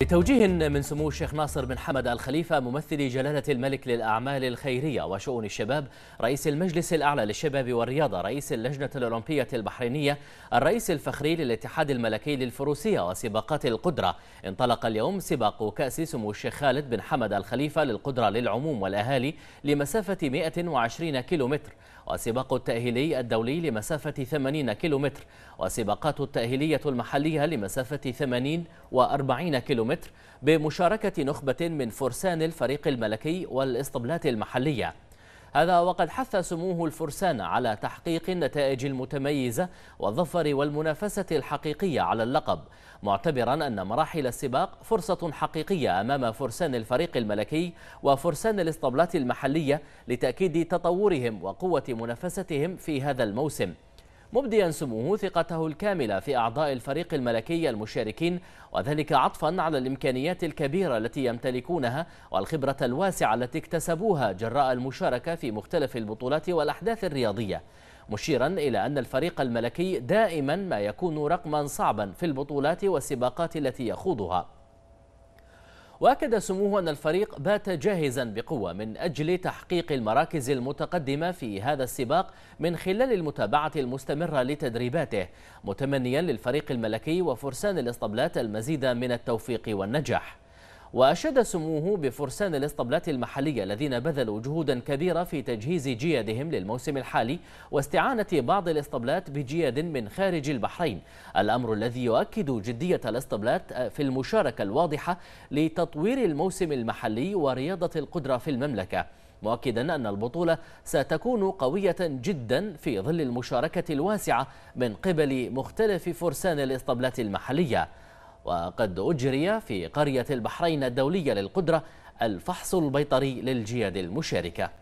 بتوجيه من سمو الشيخ ناصر بن حمد الخليفة ممثل جلالة الملك للأعمال الخيرية وشؤون الشباب رئيس المجلس الأعلى للشباب والرياضة رئيس اللجنة الأولمبية البحرينية الرئيس الفخري للاتحاد الملكي للفروسية وسباقات القدرة انطلق اليوم سباق كأس سمو الشيخ خالد بن حمد الخليفة للقدرة للعموم والأهالي لمسافة 120 كيلومتر وسباق التأهيلي الدولي لمسافة 80 كيلومتر وسباقات التأهيلية المحلية لمسافة 80 و40 كيلومتر كيلومتر بمشاركة نخبة من فرسان الفريق الملكي والإسطبلات المحلية هذا وقد حث سموه الفرسان على تحقيق النتائج المتميزة والظفر والمنافسة الحقيقية على اللقب معتبرا أن مراحل السباق فرصة حقيقية أمام فرسان الفريق الملكي وفرسان الاسطبلات المحلية لتأكيد تطورهم وقوة منافستهم في هذا الموسم مبديا سموه ثقته الكاملة في أعضاء الفريق الملكي المشاركين وذلك عطفا على الإمكانيات الكبيرة التي يمتلكونها والخبرة الواسعة التي اكتسبوها جراء المشاركة في مختلف البطولات والأحداث الرياضية مشيرا إلى أن الفريق الملكي دائما ما يكون رقما صعبا في البطولات والسباقات التي يخوضها وأكد سموه أن الفريق بات جاهزا بقوة من أجل تحقيق المراكز المتقدمة في هذا السباق من خلال المتابعة المستمرة لتدريباته متمنيا للفريق الملكي وفرسان الاسطبلات المزيد من التوفيق والنجاح وأشاد سموه بفرسان الاسطبلات المحلية الذين بذلوا جهودا كبيرة في تجهيز جيادهم للموسم الحالي واستعانة بعض الاسطبلات بجياد من خارج البحرين الأمر الذي يؤكد جدية الاسطبلات في المشاركة الواضحة لتطوير الموسم المحلي ورياضة القدرة في المملكة مؤكدا أن البطولة ستكون قوية جدا في ظل المشاركة الواسعة من قبل مختلف فرسان الاسطبلات المحلية وقد أجري في قرية البحرين الدولية للقدرة الفحص البيطري للجياد المشاركة